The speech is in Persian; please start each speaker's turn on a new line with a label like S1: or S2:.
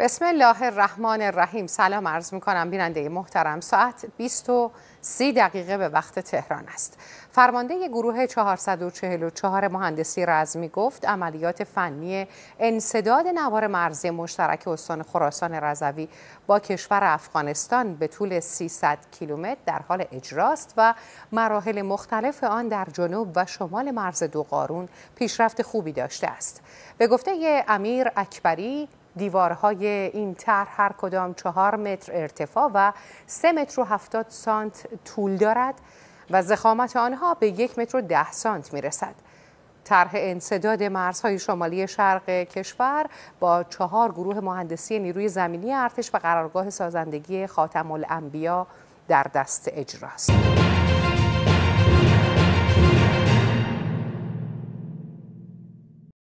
S1: بسم الله الرحمن الرحیم سلام عرض می کنم بیننده محترم ساعت 20 و 30 دقیقه به وقت تهران است فرمانده گروه 444 مهندسی رزمی گفت عملیات فنی انصداد نوار مرزی مشترک استان خراسان رضوی با کشور افغانستان به طول 300 کیلومتر در حال اجراست و مراحل مختلف آن در جنوب و شمال مرز دو قارون پیشرفت خوبی داشته است به گفته امیر اکبری دیوارهای این طرح هر کدام چهار متر ارتفاع و سه متر و هفتاد سانت طول دارد و زخامت آنها به یک متر و ده سانت می رسد. طرح انصداد مرزهای شمالی شرق کشور با چهار گروه مهندسی نیروی زمینی ارتش و قرارگاه سازندگی خاتم الانبیا در دست اجراست.